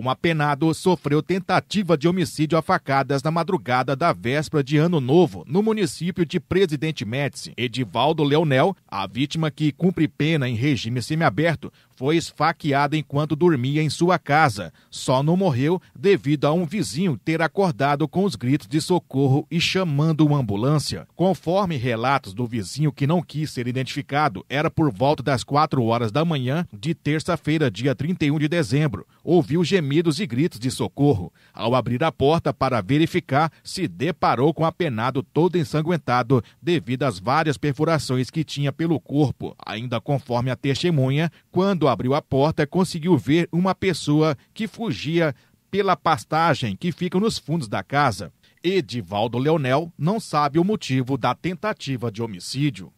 Um apenado sofreu tentativa de homicídio a facadas na madrugada da véspera de Ano Novo, no município de Presidente Médici. Edivaldo Leonel, a vítima que cumpre pena em regime semiaberto, foi esfaqueado enquanto dormia em sua casa. Só não morreu devido a um vizinho ter acordado com os gritos de socorro e chamando uma ambulância. Conforme relatos do vizinho que não quis ser identificado, era por volta das 4 horas da manhã de terça-feira, dia 31 de dezembro. Ouviu gemidos e gritos de socorro. Ao abrir a porta para verificar, se deparou com o apenado todo ensanguentado devido às várias perfurações que tinha pelo corpo. Ainda conforme a testemunha, quando abriu a porta, conseguiu ver uma pessoa que fugia pela pastagem que fica nos fundos da casa. Edivaldo Leonel não sabe o motivo da tentativa de homicídio.